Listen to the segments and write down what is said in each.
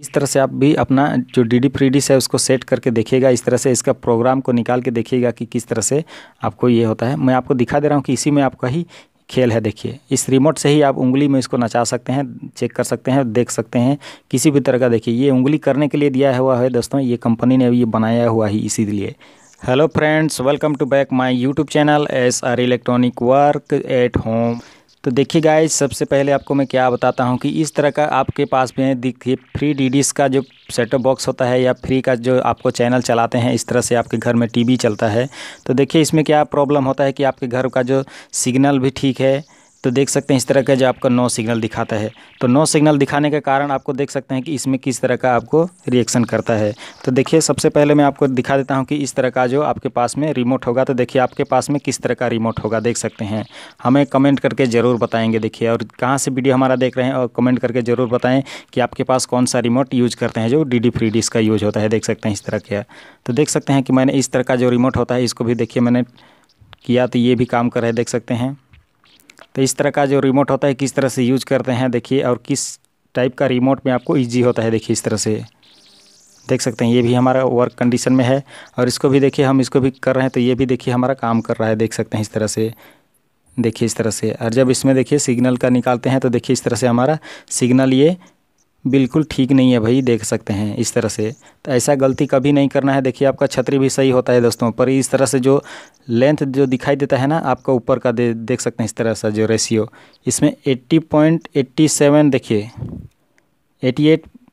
इस तरह से आप भी अपना जो डी डी डिश है उसको सेट करके देखिएगा इस तरह से इसका प्रोग्राम को निकाल के देखिएगा कि किस तरह से आपको ये होता है मैं आपको दिखा दे रहा हूँ कि इसी में आपका ही खेल है देखिए इस रिमोट से ही आप उंगली में इसको नचा सकते हैं चेक कर सकते हैं देख सकते हैं किसी भी तरह का देखिए ये उंगली करने के लिए दिया हुआ है दोस्तों ये कंपनी ने ये बनाया हुआ ही इसीलिए hello friends welcome to back my YouTube channel S R electronic work at home तो देखिए गाइस सबसे पहले आपको मैं क्या बताता हूँ कि इस तरह का आपके पास में देखिए फ्री डी का जो सेटअप बॉक्स होता है या फ्री का जो आपको चैनल चलाते हैं इस तरह से आपके घर में टीवी चलता है तो देखिए इसमें क्या प्रॉब्लम होता है कि आपके घर का जो सिग्नल भी ठीक है तो देख सकते हैं इस तरह का जो आपका नो सिग्नल दिखाता है तो नो सिग्नल दिखाने के कारण आपको देख सकते हैं कि इसमें किस तरह का आपको रिएक्शन करता है तो देखिए सबसे पहले मैं आपको दिखा देता हूँ कि इस तरह का जो आपके पास में रिमोट होगा तो देखिए आपके पास में किस तरह का रिमोट होगा देख सकते हैं हमें कमेंट करके ज़रूर बताएँगे देखिए और कहाँ से वीडियो हमारा देख रहे हैं और कमेंट करके ज़रूर बताएँ कि आपके पास कौन सा रिमोट यूज़ करते हैं जो डी डी फ्री डिश का यूज़ होता है देख सकते हैं इस तरह का तो देख सकते हैं कि मैंने इस तरह का जो रिमोट होता है इसको भी देखिए मैंने किया तो ये भी काम कर रहा है देख सकते हैं तो इस तरह का जो रिमोट होता है किस तरह से यूज करते हैं देखिए और किस टाइप का रिमोट में आपको ईजी होता है देखिए इस तरह से देख सकते हैं ये भी हमारा वर्क कंडीशन में है और इसको भी देखिए हम इसको भी कर रहे हैं तो ये भी देखिए हमारा काम कर रहा है देख सकते हैं इस तरह से देखिए इस तरह से और जब इसमें देखिए सिग्नल का निकालते हैं तो देखिए इस तरह से हमारा सिग्नल ये बिल्कुल ठीक नहीं है भाई देख सकते हैं इस तरह से तो ऐसा गलती कभी नहीं करना है देखिए आपका छतरी भी सही होता है दोस्तों पर इस तरह से जो लेंथ जो दिखाई देता है ना आपका ऊपर का दे देख सकते हैं इस तरह से जो रेशियो इसमें 80.87 देखिए एट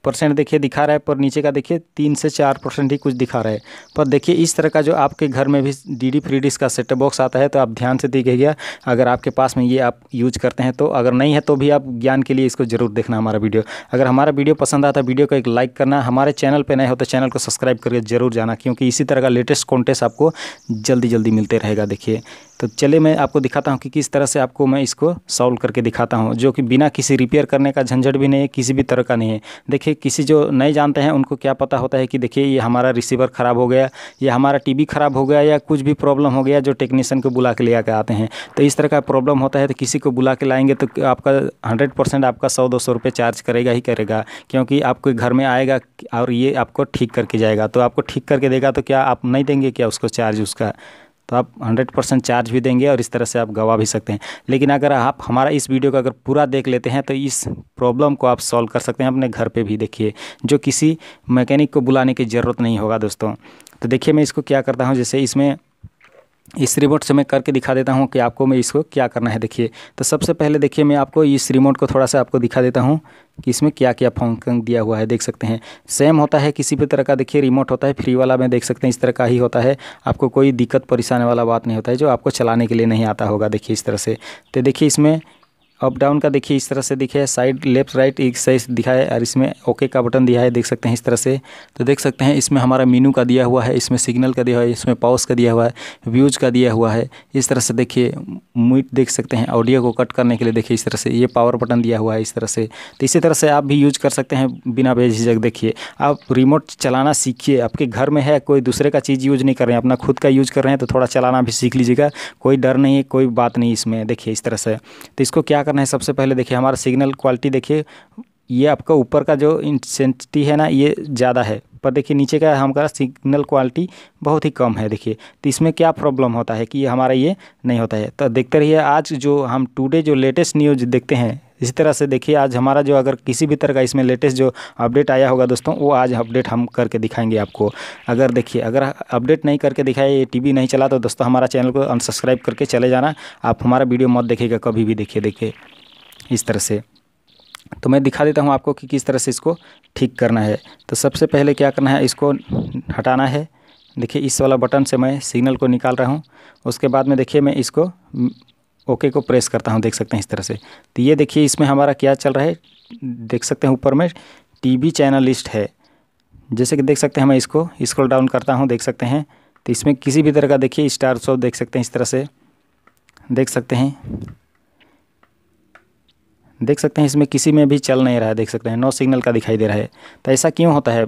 परसेंट देखिए दिखा रहा है पर नीचे का देखिए तीन से चार परसेंट ही कुछ दिखा रहा है पर देखिए इस तरह का जो आपके घर में भी डी डी फ्री डिश का सेट बॉक्स आता है तो आप ध्यान से देखिएगा अगर आपके पास में ये आप यूज करते हैं तो अगर नहीं है तो भी आप ज्ञान के लिए इसको ज़रूर देखना हमारा वीडियो अगर हमारा वीडियो पसंद आता है वीडियो को एक लाइक करना हमारे चैनल पर नहीं हो तो चैनल को सब्सक्राइब करके ज़रूर जाना क्योंकि इसी तरह का लेटेस्ट कॉन्टेस्ट आपको जल्दी जल्दी मिलते रहेगा देखिए तो चले मैं आपको दिखाता हूँ कि किस तरह से आपको मैं इसको सॉल्व करके दिखाता हूँ जो कि बिना किसी रिपेयर करने का झंझट भी नहीं है किसी भी तरह का नहीं है देखिए किसी जो नहीं जानते हैं उनको क्या पता होता है कि देखिए ये हमारा रिसीवर ख़राब हो गया या हमारा टी ख़राब हो गया या कुछ भी प्रॉब्लम हो गया जो टेक्नीशियन को बुला के ले आकर आते हैं तो इस तरह का प्रॉब्लम होता है तो किसी को बुला के लाएंगे तो आपका हंड्रेड परसेंट आपका सौ दो सौ रुपये चार्ज करेगा ही करेगा क्योंकि आपके घर में आएगा और ये आपको ठीक करके जाएगा तो आपको ठीक करके देगा तो क्या आप नहीं देंगे क्या उसको चार्ज उसका तो आप हंड्रेड परसेंट चार्ज भी देंगे और इस तरह से आप गवा भी सकते हैं लेकिन अगर आप हमारा इस वीडियो को अगर पूरा देख लेते हैं तो इस प्रॉब्लम को आप सॉल्व कर सकते हैं अपने घर पर भी देखिए जो किसी मैकेनिक को बुलाने की ज़रूरत नहीं होगा दोस्तों तो देखिए मैं इसको क्या करता हूँ जैसे इसमें इस रिमोट से मैं करके दिखा देता हूँ कि आपको मैं इसको क्या करना है देखिए तो सबसे पहले देखिए मैं आपको इस रिमोट को थोड़ा सा आपको दिखा देता हूँ कि इसमें क्या क्या फंक्शन दिया हुआ है देख सकते हैं सेम होता है किसी भी तरह का देखिए रिमोट होता है फ्री वाला में देख सकते हैं इस तरह का ही होता है आपको कोई दिक्कत परेशानी वाला बात नहीं होता है जो आपको चलाने के लिए नहीं आता होगा देखिए इस तरह से तो देखिए इसमें अप डाउन का देखिए इस तरह से दिखे साइड लेफ्ट राइट एक साइज दिखा है और इसमें ओके का बटन दिया है देख सकते हैं इस तरह से तो देख सकते हैं इसमें हमारा मीनू का दिया हुआ है इसमें सिग्नल का दिया हुआ है इसमें पाउस का दिया हुआ है व्यूज का दिया हुआ है इस तरह से देखिए मीट देख सकते हैं ऑडियो को कट करने के लिए देखिए इस तरह से ये पावर बटन दिया हुआ है इस तरह से तो इसी तरह से आप भी यूज कर सकते हैं बिना भेजक देखिए आप रिमोट चलाना सीखिए आपके घर में है कोई दूसरे का चीज़ यूज नहीं कर रहे हैं अपना खुद का यूज कर रहे हैं तो थोड़ा चलाना भी सीख लीजिएगा कोई डर नहीं है कोई बात नहीं इसमें देखिए इस तरह से तो इसको क्या करना है सबसे पहले देखिए हमारा सिग्नल क्वालिटी देखिए ये आपका ऊपर का जो इंसेंसिटी है ना ये ज़्यादा है पर देखिए नीचे का हमारा सिग्नल क्वालिटी बहुत ही कम है देखिए तो इसमें क्या प्रॉब्लम होता है कि ये हमारा ये नहीं होता है तो देखते रहिए आज जो हम टुडे जो लेटेस्ट न्यूज देखते हैं इसी तरह से देखिए आज हमारा जो अगर किसी भी तरह का इसमें लेटेस्ट जो अपडेट आया होगा दोस्तों वो आज अपडेट हम करके दिखाएंगे आपको अगर देखिए अगर अपडेट नहीं करके दिखाए ये टीवी नहीं चला तो दोस्तों हमारा चैनल को अनसब्सक्राइब करके चले जाना आप हमारा वीडियो मत देखिएगा कभी भी देखिए देखिए इस तरह से तो मैं दिखा देता हूँ आपको कि किस तरह से इसको ठीक करना है तो सबसे पहले क्या करना है इसको हटाना है देखिए इस वाला बटन से मैं सिग्नल को निकाल रहा हूँ उसके बाद में देखिए मैं इसको ओके को प्रेस करता हूँ देख सकते हैं इस तरह से तो ये देखिए इसमें हमारा क्या चल रहा है देख सकते हैं ऊपर में टीवी चैनल लिस्ट है जैसे कि देख सकते हैं मैं इसको स्क्रॉल डाउन करता हूँ देख सकते हैं तो इसमें किसी भी तरह का देखिए स्टार शो देख सकते हैं इस तरह से देख सकते हैं देख सकते हैं इसमें किसी में भी चल नहीं रहा है देख सकते हैं नो सिग्नल का दिखाई दे रहा है तो ऐसा क्यों होता है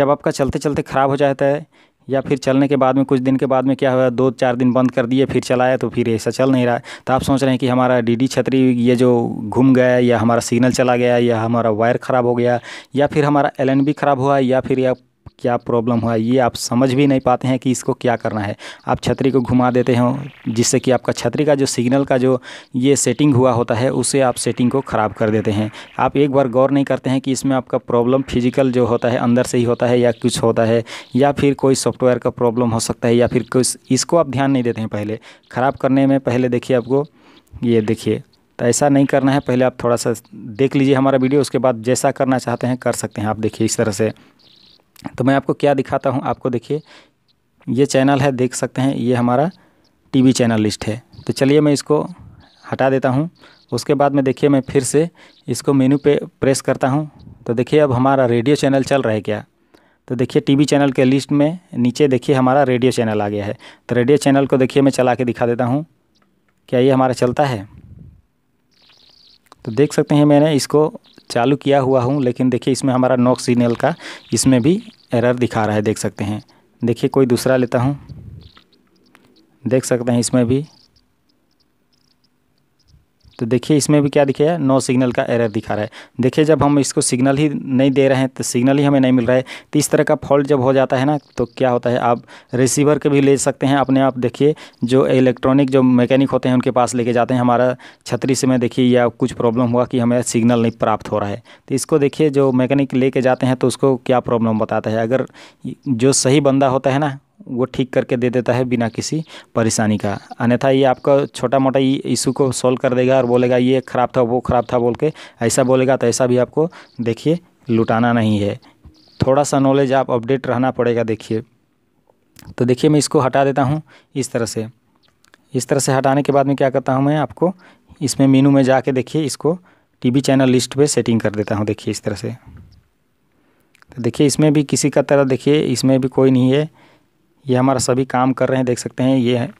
जब आपका चलते चलते ख़राब हो जाता है या फिर चलने के बाद में कुछ दिन के बाद में क्या हुआ दो चार दिन बंद कर दिए फिर चलाया तो फिर ऐसा चल नहीं रहा है तो आप सोच रहे हैं कि हमारा डीडी छतरी ये जो घूम गया या हमारा सिग्नल चला गया या हमारा वायर ख़राब हो गया या फिर हमारा एल खराब हुआ या फिर या क्या प्रॉब्लम हुआ ये आप समझ भी नहीं पाते हैं कि इसको क्या करना है आप छतरी को घुमा देते हो जिससे कि आपका छतरी का जो सिग्नल का जो ये सेटिंग हुआ होता है उसे आप सेटिंग को ख़राब कर देते हैं आप एक बार गौर नहीं करते हैं कि इसमें आपका प्रॉब्लम फिजिकल जो होता है अंदर से ही होता है या कुछ होता है या फिर कोई सॉफ्टवेयर का प्रॉब्लम हो सकता है या फिर कुछ इसको आप ध्यान नहीं देते हैं पहले ख़राब करने में पहले देखिए आपको ये देखिए तो ऐसा नहीं करना है पहले आप थोड़ा सा देख लीजिए हमारा वीडियो उसके बाद जैसा करना चाहते हैं कर सकते हैं आप देखिए इस तरह से तो मैं आपको क्या दिखाता हूँ आपको देखिए ये चैनल है देख सकते हैं ये हमारा टीवी चैनल लिस्ट है तो चलिए मैं इसको हटा देता हूँ उसके बाद में देखिए मैं फिर से इसको मेन्यू पे प्रेस करता हूँ तो देखिए अब हमारा रेडियो चैनल चल रहा है क्या तो देखिए टीवी चैनल के लिस्ट में नीचे देखिए हमारा रेडियो चैनल आ गया है तो रेडियो चैनल को देखिए मैं चला के दिखा देता हूँ क्या ये हमारा चलता है तो देख सकते हैं मैंने इसको चालू किया हुआ हूँ लेकिन देखिए इसमें हमारा नॉक सिग्नल का इसमें भी एरर दिखा रहा है देख सकते हैं देखिए कोई दूसरा लेता हूँ देख सकते हैं इसमें भी तो देखिए इसमें भी क्या दिखेगा नो सिग्नल का एरर दिखा रहा है देखिए जब हम इसको सिग्नल ही नहीं दे रहे हैं तो सिग्नल ही हमें नहीं मिल रहा है तो इस तरह का फॉल्ट जब हो जाता है ना तो क्या होता है आप रिसीवर के भी ले सकते हैं अपने आप देखिए जो इलेक्ट्रॉनिक जो मैकेनिक होते हैं उनके पास लेके जाते हैं हमारा से में देखिए या कुछ प्रॉब्लम हुआ कि हमें सिग्नल नहीं प्राप्त हो रहा है तो इसको देखिए जो मैकेनिक लेके जाते हैं तो उसको क्या प्रॉब्लम बताता है अगर जो सही बंदा होता है ना वो ठीक करके दे देता है बिना किसी परेशानी का अन्यथा ये आपका छोटा मोटा इशू को सॉल्व कर देगा और बोलेगा ये ख़राब था वो ख़राब था बोल के ऐसा बोलेगा तो ऐसा भी आपको देखिए लुटाना नहीं है थोड़ा सा नॉलेज आप अपडेट रहना पड़ेगा देखिए तो देखिए मैं इसको हटा देता हूँ इस तरह से इस तरह से हटाने के बाद में क्या करता हूँ मैं आपको इसमें मीनू में जाके देखिए इसको टीवी चैनल लिस्ट पे सेटिंग कर देता हूँ देखिए इस तरह से तो देखिए इसमें भी किसी का तरह देखिए इसमें भी कोई नहीं है ये हमारा सभी काम कर रहे हैं देख सकते हैं ये है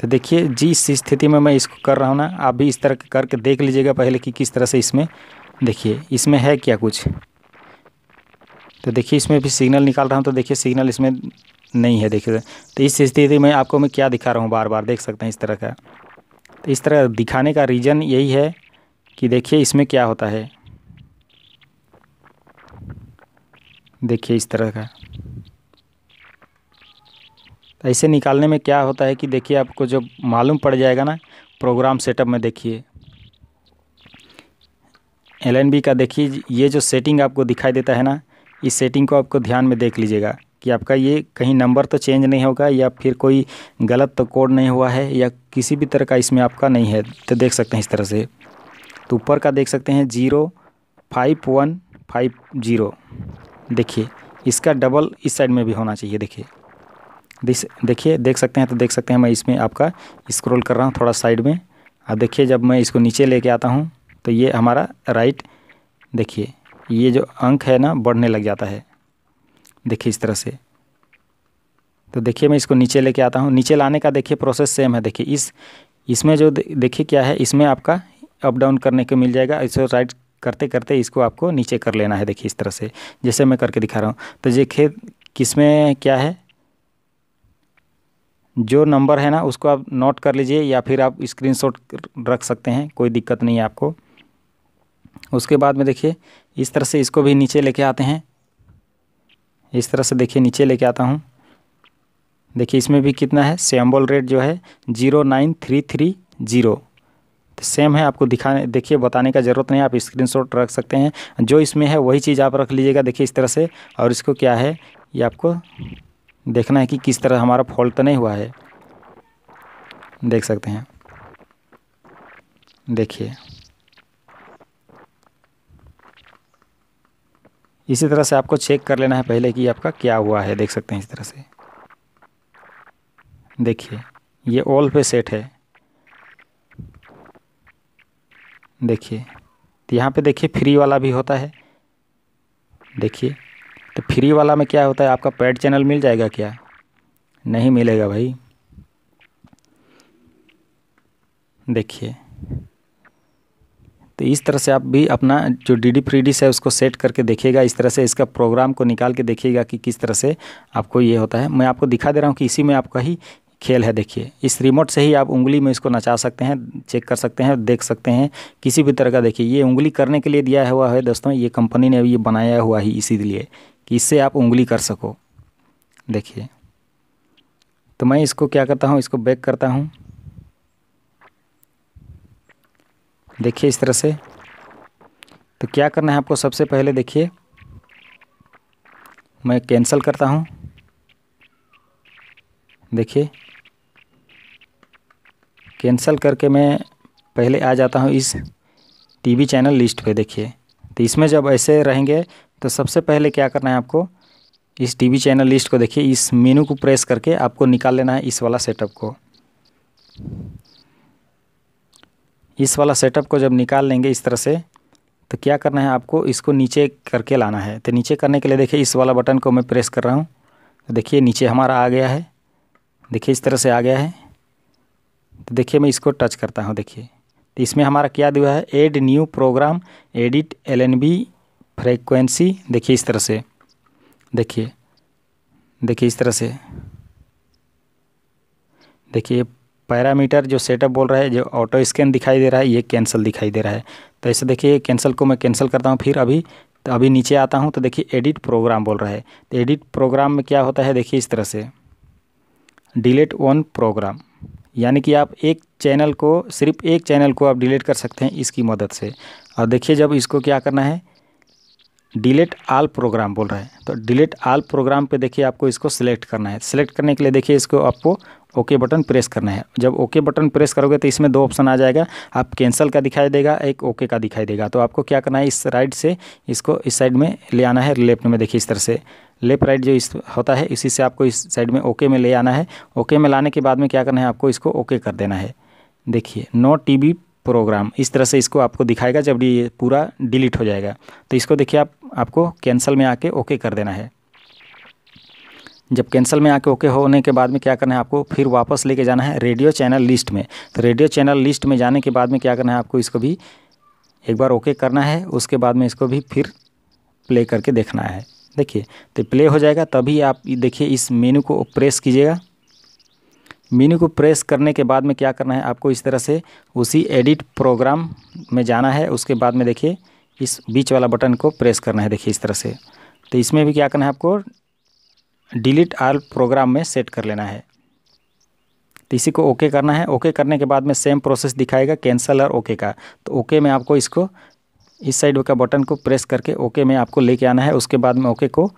तो देखिए जिस स्थिति में मैं इसको कर रहा हूँ ना आप भी इस तरह करके देख लीजिएगा पहले कि किस तरह से इसमें देखिए इसमें है क्या कुछ तो देखिए इसमें भी सिग्नल निकाल रहा हूँ तो देखिए सिग्नल इसमें नहीं है देखिए तो इस स्थिति में आपको मैं क्या दिखा रहा हूँ बार बार देख सकते हैं इस तरह का तो इस तरह दिखाने का रीज़न यही है कि देखिए इसमें क्या होता है देखिए इस तरह का तो ऐसे निकालने में क्या होता है कि देखिए आपको जब मालूम पड़ जाएगा ना प्रोग्राम सेटअप में देखिए एल का देखिए ये जो सेटिंग आपको दिखाई देता है ना इस सेटिंग को आपको ध्यान में देख लीजिएगा कि आपका ये कहीं नंबर तो चेंज नहीं होगा या फिर कोई गलत तो कोड नहीं हुआ है या किसी भी तरह का इसमें आपका नहीं है तो देख सकते हैं इस तरह से तो ऊपर का देख सकते हैं zero five one five zero देखिए इसका डबल इस साइड में भी होना चाहिए देखिए देखिए देख सकते हैं तो देख सकते हैं मैं इसमें आपका स्क्रॉल कर रहा हूँ थोड़ा साइड में अब देखिए जब मैं इसको नीचे लेके आता हूँ तो ये हमारा राइट देखिए ये जो अंक है ना बढ़ने लग जाता है देखिए इस तरह से तो देखिए मैं इसको नीचे लेके आता हूँ नीचे लाने का देखिए प्रोसेस सेम है देखिए इस इसमें जो देखिए क्या है इसमें आपका अप डाउन करने को मिल जाएगा इसको राइट करते करते इसको आपको नीचे कर लेना है देखिए इस तरह से जैसे मैं करके दिखा रहा हूँ तो देखिए किस में क्या है जो नंबर है ना उसको आप नोट कर लीजिए या फिर आप स्क्रीनशॉट रख सकते हैं कोई दिक्कत नहीं है आपको उसके बाद में देखिए इस तरह से इसको भी नीचे लेके आते हैं इस तरह से देखिए नीचे लेके आता हूँ देखिए इसमें भी कितना है सैम्बल रेट जो है zero nine three three zero तो सेम है आपको दिखाने देखिए बताने का ज़रूरत नहीं आप स्क्रीनशॉट रख सकते हैं जो इसमें है वही चीज़ आप रख लीजिएगा देखिए इस तरह से और इसको क्या है ये आपको देखना है कि किस तरह हमारा फॉल्ट तो नहीं हुआ है देख सकते हैं देखिए इसी तरह से आपको चेक कर लेना है पहले कि आपका क्या हुआ है देख सकते हैं इस तरह से देखिए ये ऑल पे सेट है देखिए तो यहाँ पे देखिए फ्री वाला भी होता है देखिए तो फ्री वाला में क्या होता है आपका पेड चैनल मिल जाएगा क्या नहीं मिलेगा भाई देखिए तो इस तरह से आप भी अपना जो डी डी फ्री डिश है उसको सेट करके देखिएगा इस तरह से इसका प्रोग्राम को निकाल के देखिएगा कि किस तरह से आपको ये होता है मैं आपको दिखा दे रहा हूँ कि इसी में आपका ही खेल है देखिए इस रिमोट से ही आप उंगली में इसको नचा सकते हैं चेक कर सकते हैं देख सकते हैं किसी भी तरह का देखिए ये उंगली करने के लिए दिया हुआ है दोस्तों ये कंपनी ने अभी ये बनाया हुआ ही लिए कि इससे आप उंगली कर सको देखिए तो मैं इसको क्या करता हूँ इसको बैक करता हूँ देखिए इस तरह से तो क्या करना है आपको सबसे पहले देखिए मैं कैंसिल करता हूँ देखिए कैंसिल करके मैं पहले आ जाता हूँ इस टीवी चैनल लिस्ट पे देखिए तो इसमें जब ऐसे रहेंगे तो सबसे पहले क्या करना है आपको इस टीवी चैनल लिस्ट को देखिए इस मेनू को प्रेस करके आपको निकाल लेना है इस वाला सेटअप को इस वाला सेटअप को जब निकाल लेंगे इस तरह से तो क्या करना है आपको इसको नीचे करके लाना है तो नीचे करने के लिए देखिए इस वाला बटन को मैं प्रेस कर रहा हूँ तो देखिए नीचे हमारा आ गया है देखिए इस तरह से आ गया है तो देखिए मैं इसको टच करता हूँ देखिए तो इसमें हमारा क्या दिया है add new programme edit L N B frequency देखिए इस तरह से देखिए देखिए इस तरह से देखिए पैरामीटर जो सेटअप बोल रहा है जो ऑटो स्कैन दिखाई दे रहा है ये कैंसिल दिखाई दे रहा है तो ऐसे देखिए कैंसिल को मैं कैंसिल करता हूँ फिर अभी तो अभी नीचे आता हूँ तो देखिए एडिट प्रोग्राम बोल रहा है तो एडिट प्रोग्राम में क्या होता है देखिए इस तरह से डिलीट वन प्रोग्राम यानी कि आप एक चैनल को सिर्फ एक चैनल को आप डिलीट कर सकते हैं इसकी मदद से और देखिए जब इसको क्या करना है डिलीट आल प्रोग्राम बोल रहा है तो डिलीट आल प्रोग्राम पे देखिए आपको इसको सिलेक्ट करना है सिलेक्ट करने के लिए देखिए इसको आपको ओके बटन प्रेस करना है जब ओके बटन प्रेस करोगे तो इसमें दो ऑप्शन आ जाएगा आप कैंसिल का दिखाई देगा एक ओके का दिखाई देगा तो आपको क्या करना है इस राइट से इसको इस साइड में ले आना है लेफ्ट में देखिए इस तरह से लेफ्ट राइट जो इस होता है इसी से आपको इस साइड में ओके में ले आना है ओके में लाने के बाद में क्या करना है आपको इसको ओके कर देना है देखिए नो टी प्रोग्राम इस तरह से इसको आपको दिखाएगा जब ये पूरा डिलीट हो जाएगा तो इसको देखिए आप आपको कैंसिल में आके ओके कर देना है जब कैंसिल में आके ओके होने के बाद में क्या करना है आपको फिर वापस लेके जाना है रेडियो चैनल लिस्ट में तो रेडियो चैनल लिस्ट में जाने के बाद में क्या करना है आपको इसको भी एक बार ओके करना है उसके बाद में इसको भी फिर प्ले करके देखना है देखिए तो प्ले हो जाएगा तभी आप देखिए इस मेनू को प्रेस कीजिएगा मीनू को प्रेस करने के बाद में क्या करना है आपको इस तरह से उसी एडिट प्रोग्राम में जाना है उसके बाद में देखिए इस बीच वाला बटन को प्रेस करना है देखिए इस तरह से तो इसमें भी क्या करना है आपको डिलीट आल प्रोग्राम में सेट कर लेना है तो इसी को ओके करना है ओके करने के बाद में सेम प्रोसेस दिखाएगा कैंसल और ओके का तो ओके में आपको इसको इस साइड का बटन को प्रेस करके ओके में आपको लेके आना है उसके बाद में ओके को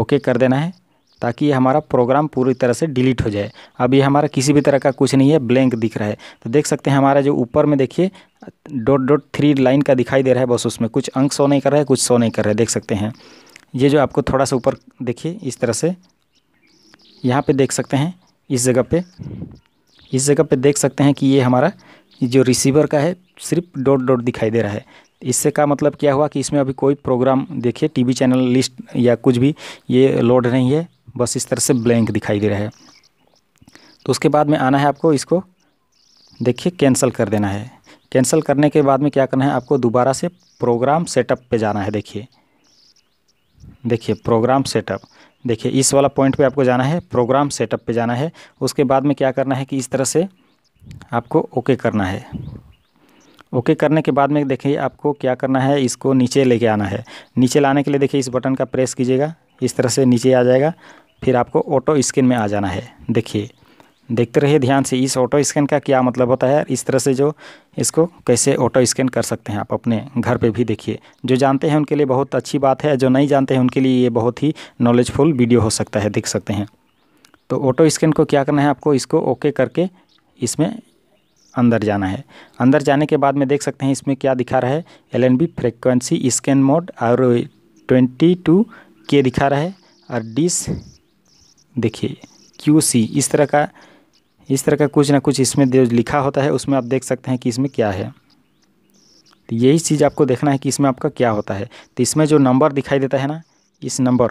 ओके कर देना है ताकि ये हमारा प्रोग्राम पूरी तरह से डिलीट हो जाए अब ये हमारा किसी भी तरह का कुछ नहीं है ब्लैंक दिख रहा है तो देख सकते हैं हमारा जो ऊपर में देखिए डॉट डॉट थ्री लाइन का दिखाई दे रहा है बस उसमें कुछ अंक सो नहीं कर रहा है कुछ सो नहीं कर रहा है देख सकते हैं ये जो आपको थोड़ा सा ऊपर देखिए इस तरह से यहाँ पर देख सकते हैं इस जगह पर इस जगह पर देख सकते हैं कि ये हमारा जो रिसीवर का है सिर्फ डॉट डॉट दिखाई दे रहा है इससे का मतलब क्या हुआ कि इसमें अभी कोई प्रोग्राम देखिए टीवी चैनल लिस्ट या कुछ भी ये लोड नहीं है बस इस तरह से ब्लैंक दिखाई दे रहा है तो उसके बाद में आना है आपको इसको देखिए कैंसिल कर देना है कैंसिल करने के बाद में क्या करना है आपको दोबारा से प्रोग्राम सेटअप पे जाना है देखिए देखिए प्रोग्राम सेटअप देखिए इस वाला पॉइंट पे आपको जाना है प्रोग्राम सेटअप पे जाना है उसके बाद में क्या करना है कि इस तरह से आपको ओके करना है ओके करने के बाद में देखिए आपको क्या करना है इसको नीचे लेके आना है नीचे लाने के लिए देखिए इस बटन का प्रेस कीजिएगा इस तरह से नीचे आ जाएगा फिर आपको ऑटो स्कैन में आ जाना है देखिए देखते रहिए ध्यान से इस ऑटो स्कैन का क्या मतलब होता है इस तरह से जो इसको कैसे ऑटो स्कैन कर सकते हैं आप अपने घर पे भी देखिए जो जानते हैं उनके लिए बहुत अच्छी बात है जो नहीं जानते हैं उनके लिए ये बहुत ही नॉलेजफुल वीडियो हो सकता है देख सकते हैं तो ऑटो स्कैन को क्या करना है आपको इसको ओके करके इसमें अंदर जाना है अंदर जाने के बाद में देख सकते हैं इसमें क्या दिखा रहा है L N B frequency scan mode और ट्वेंटी टू के दिखा रहा है और डिस देखिए क्यू सी इस तरह का इस तरह का कुछ ना कुछ इसमें लिखा होता है उसमें आप देख सकते हैं कि इसमें क्या है तो यही चीज़ आपको देखना है कि इसमें आपका क्या होता है तो इसमें जो नंबर दिखाई देता है ना इस नंबर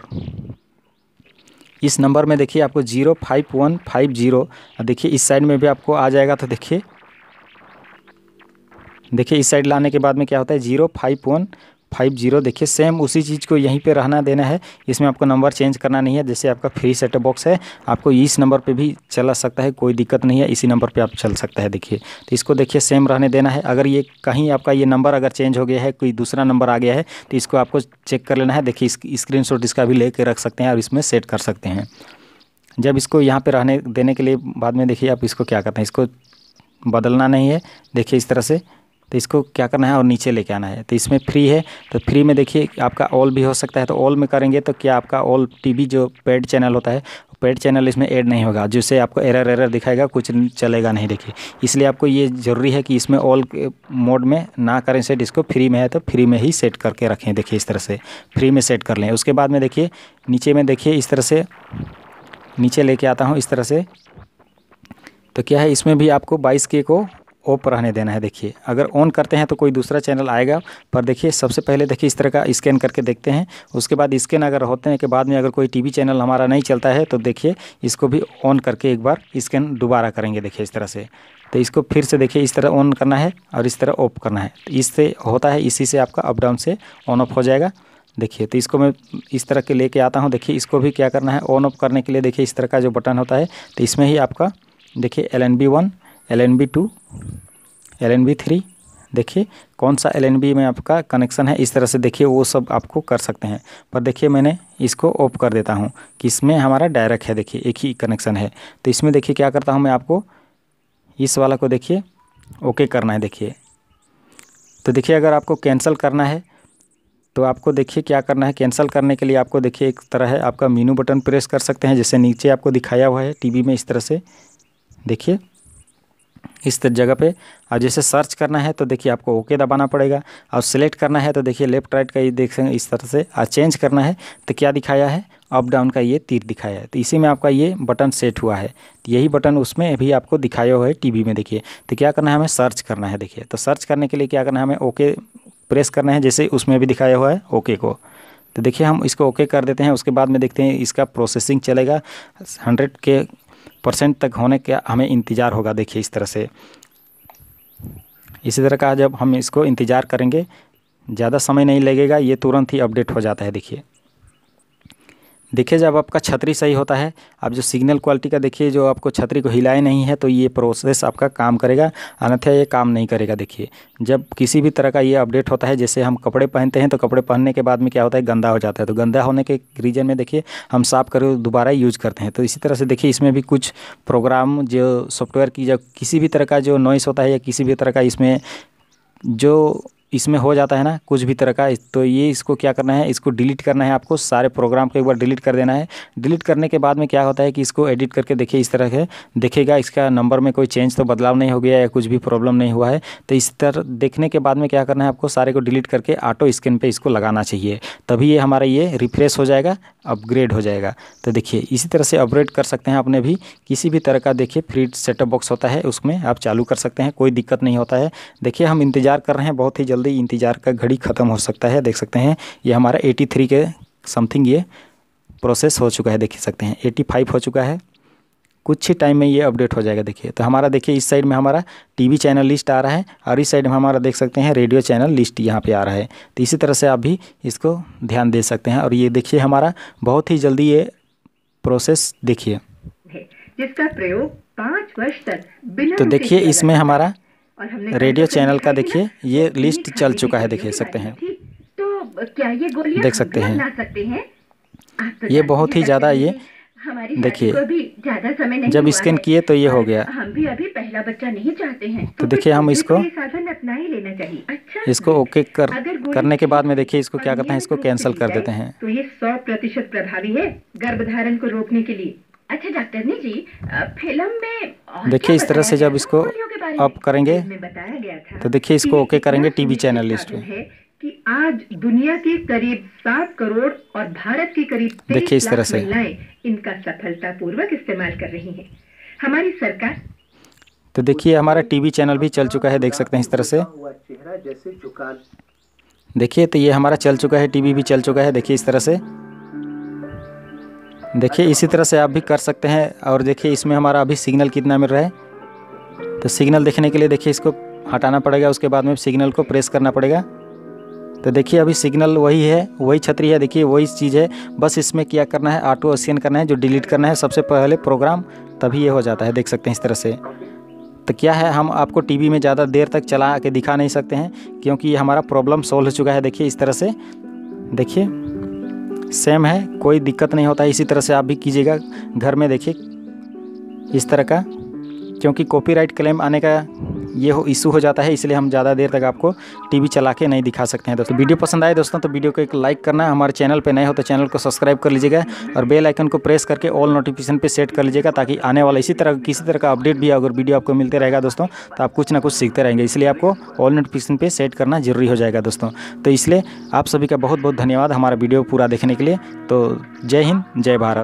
इस नंबर में देखिए आपको zero five one five zero देखिए इस साइड में भी आपको आ जाएगा तो देखिए देखिए इस साइड लाने के बाद में क्या होता है zero five one five zero देखिए सेम उसी चीज़ को यहीं पे रहना देना है इसमें आपको नंबर चेंज करना नहीं है जैसे आपका फ्री सेट बॉक्स है आपको इस नंबर पे भी चला सकता है कोई दिक्कत नहीं है इसी नंबर पे आप चल सकता है देखिए तो इसको देखिए सेम रहने देना है अगर ये कहीं आपका ये नंबर अगर चेंज हो गया है कोई दूसरा नंबर आ गया है तो इसको आपको चेक कर लेना है देखिए स्क्रीन इसका भी ले रख सकते हैं और इसमें सेट कर सकते हैं जब इसको यहाँ पर रहने देने के लिए बाद में देखिए आप इसको क्या करते हैं इसको बदलना नहीं है देखिए इस तरह से तो इसको क्या करना है और नीचे लेके आना है तो इसमें फ्री है तो फ्री में देखिए आपका ऑल भी हो सकता है तो ऑल में करेंगे तो क्या आपका ऑल टीवी जो पेड चैनल होता है पेड चैनल इसमें ऐड नहीं होगा जिससे आपको एरर एरर दिखाएगा कुछ चलेगा नहीं देखिए इसलिए आपको ये ज़रूरी है कि इसमें ऑल मोड में ना करें सेट इसको फ्री में है तो फ्री में ही सेट करके रखें देखिए इस तरह से फ्री में सेट कर लें उसके बाद में देखिए नीचे में देखिए इस तरह से नीचे लेके आता हूँ इस तरह से तो क्या है इसमें भी आपको बाईस के को ऑफ रहने देना है देखिए अगर ऑन करते हैं तो कोई दूसरा चैनल आएगा पर देखिए सबसे पहले देखिए इस तरह का स्कैन करके देखते हैं उसके बाद स्कैन अगर होते हैं के बाद में अगर कोई टीवी चैनल हमारा नहीं चलता है तो देखिए इसको भी ऑन करके एक बार स्कैन दोबारा करेंगे देखिए इस तरह से तो इसको फिर से देखिए इस तरह ऑन करना है और इस तरह ऑफ करना है तो इससे होता है इसी से आपका अप डाउन से ऑन ऑफ हो जाएगा देखिए तो इसको मैं इस तरह के लेके आता हूँ देखिए इसको भी क्या करना है ऑन ऑफ करने के लिए देखिए इस तरह का जो बटन होता है तो इसमें ही आपका देखिए L N B one L N B two L N B three देखिए कौन सा एल एन बी में आपका कनेक्शन है इस तरह से देखिए वो सब आपको कर सकते हैं पर देखिए मैंने इसको ऑफ कर देता हूँ कि इसमें हमारा डायरेक्ट है देखिए एक ही कनेक्शन है तो इसमें देखिए क्या करता हूँ मैं आपको इस वाला को देखिए ओके करना है देखिए तो देखिए अगर आपको कैंसिल करना है तो आपको देखिए क्या करना है कैंसिल करने के लिए आपको देखिए एक तरह है आपका मीनू बटन प्रेस कर सकते हैं जैसे नीचे आपको दिखाया हुआ है टीवी में इस तरह से देखिए इस जगह पे और जैसे सर्च करना है तो देखिए आपको ओके दबाना पड़ेगा और सिलेक्ट करना है तो देखिए लेफ्ट राइट का ये देख सकें इस तरह से और चेंज करना है तो क्या दिखाया है अप डाउन का ये तीर दिखाया है तो इसी में आपका ये बटन सेट हुआ है तो यही बटन उसमें भी आपको दिखाया हुआ है टी में देखिए तो क्या करना है हमें सर्च करना है देखिए तो सर्च करने के लिए क्या करना है हमें ओके प्रेस करना है जैसे उसमें भी दिखाया हुआ है ओके को तो देखिए हम इसको ओके कर देते हैं उसके बाद में देखते हैं इसका प्रोसेसिंग चलेगा हंड्रेड के परसेंट तक होने का हमें इंतज़ार होगा देखिए इस तरह से इसी तरह का जब हम इसको इंतज़ार करेंगे ज़्यादा समय नहीं लगेगा ये तुरंत ही अपडेट हो जाता है देखिए देखिए जब आपका छतरी सही होता है आप जो सिग्नल क्वालिटी का देखिए जो आपको छतरी को हिलाए नहीं है तो ये प्रोसेस आपका काम करेगा अन्यथा ये काम नहीं करेगा देखिए जब किसी भी तरह का ये अपडेट होता है जैसे हम कपड़े पहनते हैं तो कपड़े पहनने के बाद में क्या होता है गंदा हो जाता है तो गंदा होने के रीजन में देखिए हम साफ़ कर दोबारा यूज़ करते हैं तो इसी तरह से देखिए इसमें भी कुछ प्रोग्राम जो सॉफ्टवेयर की जब किसी भी तरह का जो नॉइस होता है या किसी भी तरह का इसमें जो इसमें हो जाता है ना कुछ भी तरह का तो ये इसको क्या करना है इसको डिलीट करना है आपको सारे प्रोग्राम को एक बार डिलीट कर देना है डिलीट करने के बाद में क्या होता है कि इसको एडिट करके देखिए इस तरह से देखेगा इसका नंबर में कोई चेंज तो बदलाव नहीं हो गया या कुछ भी प्रॉब्लम नहीं हुआ है तो इस तरह देखने के बाद में क्या करना है आपको सारे को डिलीट करके ऑटो स्कैन पर इसको लगाना चाहिए तभी ये हमारा ये रिफ्रेश हो जाएगा अपग्रेड हो जाएगा तो देखिए इसी तरह से अपग्रेड कर सकते हैं आपने भी किसी भी तरह का देखिए फ्री सेटअप बॉक्स होता है उसमें आप चालू कर सकते हैं कोई दिक्कत नहीं होता है देखिए हम इंतज़ार कर रहे हैं बहुत ही जल्दी इंतज़ार का घड़ी ख़त्म हो सकता है देख सकते हैं ये हमारा एटी के समथिंग ये प्रोसेस हो चुका है देख सकते हैं एटी फाइव हो चुका है कुछ ही टाइम में ये अपडेट हो जाएगा देखिए तो हमारा देखिए इस साइड में हमारा टीवी चैनल लिस्ट आ रहा है और इस साइड में हमारा देख सकते हैं रेडियो चैनल लिस्ट यहाँ पे आ रहा है तो इसी तरह से आप भी इसको ध्यान दे सकते हैं और ये देखिए हमारा बहुत ही जल्दी ये प्रोसेस देखिए जिसका प्रयोग पाँच वर्ष तक तो देखिए इसमें हमारा रेडियो चैनल का देखिए ये लिस्ट तो चल चुका है देख सकते हैं तो क्या ये देख सकते हैं ये बहुत ही ज़्यादा ये देखिए जब स्कैन किए तो ये हो गया हम भी अभी पहला बच्चा नहीं चाहते हैं तो, तो देखिए हम इसको अपना ही लेना चाहिए अच्छा इसको ओके कर करने के बाद में देखिए इसको क्या करते हैं इसको कैंसिल कर देते हैं तो ये सौ प्रतिशत प्रभावी है गर्भधारण को रोकने के लिए अच्छा डॉक्टर ने जी फिल्म में देखिए इस तरह से जब इसको आप करेंगे तो देखिए इसको ओके करेंगे टीवी चैनल लिस्ट में कि आज दुनिया के करीब सात करोड़ और भारत के करीब देखिए इस तरह से इनका पूर्वक इस्तेमाल कर रही हैं हमारी सरकार तो देखिए हमारा टीवी चैनल भी चल चुका है देख सकते हैं इस तरह से देखिए तो ये हमारा चल चुका है टीवी भी चल चुका है देखिए इस तरह से देखिए इसी तरह से आप भी कर सकते हैं और देखिए इसमें हमारा अभी सिग्नल कितना मिल रहा है तो सिग्नल देखने के लिए देखिए इसको हटाना पड़ेगा उसके बाद में सिग्नल को प्रेस करना पड़ेगा तो देखिए अभी सिग्नल वही है वही छतरी है देखिए वही चीज़ है बस इसमें क्या करना है ऑटो स्कैन करना है जो डिलीट करना है सबसे पहले प्रोग्राम तभी ये हो जाता है देख सकते हैं इस तरह से तो क्या है हम आपको टीवी में ज़्यादा देर तक चला के दिखा नहीं सकते हैं क्योंकि ये हमारा प्रॉब्लम सॉल्व हो चुका है देखिए इस तरह से देखिए सेम है कोई दिक्कत नहीं होता है इसी तरह से आप भी कीजिएगा घर में देखिए इस तरह का क्योंकि कॉपीराइट क्लेम आने का ये हो इशू हो जाता है इसलिए हम ज़्यादा देर तक आपको टीवी चला के नहीं दिखा सकते हैं दोस्तों तो वीडियो पसंद आए दोस्तों तो वीडियो को एक लाइक करना हमारे चैनल पर नए हो तो चैनल को सब्सक्राइब कर लीजिएगा और बेल आइकन को प्रेस करके ऑल नोटिफिकेशन पर सेट कर लीजिएगा ताकि आने वाला इसी तरह किसी तरह का अपडेट भी अगर वीडियो आपको मिलते रहेगा दोस्तों तो आप कुछ ना कुछ सीखते रहेंगे इसलिए आपको ऑल नोटिफिकेशन पर सेट करना जरूरी हो जाएगा दोस्तों तो इसलिए आप सभी का बहुत बहुत धन्यवाद हमारा वीडियो पूरा देखने के लिए तो जय हिंद जय भारत